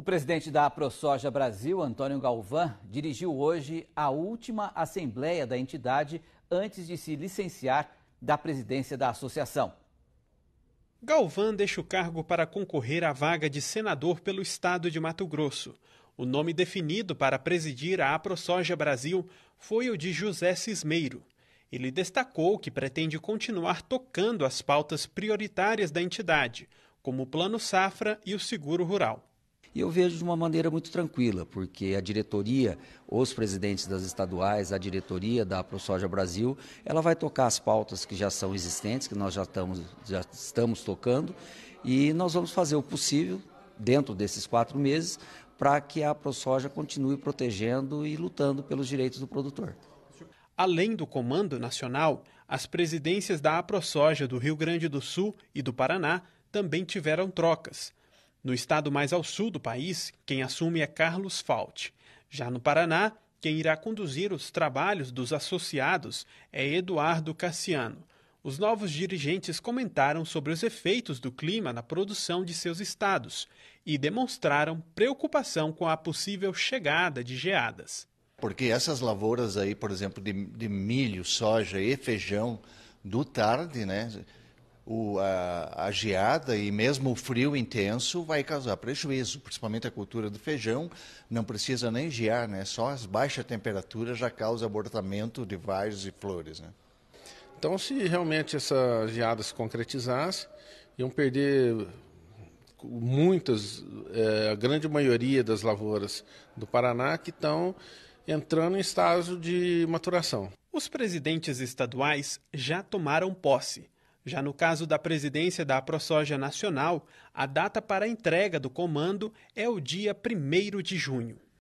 O presidente da ProSoja Brasil, Antônio Galvão, dirigiu hoje a última assembleia da entidade antes de se licenciar da presidência da associação. Galvão deixa o cargo para concorrer à vaga de senador pelo estado de Mato Grosso. O nome definido para presidir a AproSoja Brasil foi o de José Cismeiro. Ele destacou que pretende continuar tocando as pautas prioritárias da entidade, como o Plano Safra e o Seguro Rural. E eu vejo de uma maneira muito tranquila, porque a diretoria, os presidentes das estaduais, a diretoria da ProSoja Brasil, ela vai tocar as pautas que já são existentes, que nós já estamos, já estamos tocando, e nós vamos fazer o possível, dentro desses quatro meses, para que a ProSoja continue protegendo e lutando pelos direitos do produtor. Além do Comando Nacional, as presidências da AproSoja do Rio Grande do Sul e do Paraná também tiveram trocas. No estado mais ao sul do país, quem assume é Carlos Falt. Já no Paraná, quem irá conduzir os trabalhos dos associados é Eduardo Cassiano. Os novos dirigentes comentaram sobre os efeitos do clima na produção de seus estados e demonstraram preocupação com a possível chegada de geadas. Porque essas lavouras aí, por exemplo, de, de milho, soja e feijão do tarde, né, o, a, a geada e mesmo o frio intenso vai causar prejuízo, principalmente a cultura do feijão, não precisa nem gear, né? só as baixas temperaturas já causam abortamento de vaios e flores. Né? Então, se realmente essa geada se concretizasse, iam perder muitas, é, a grande maioria das lavouras do Paraná que estão entrando em estágio de maturação. Os presidentes estaduais já tomaram posse. Já no caso da presidência da ProSoja Nacional, a data para a entrega do comando é o dia 1 de junho.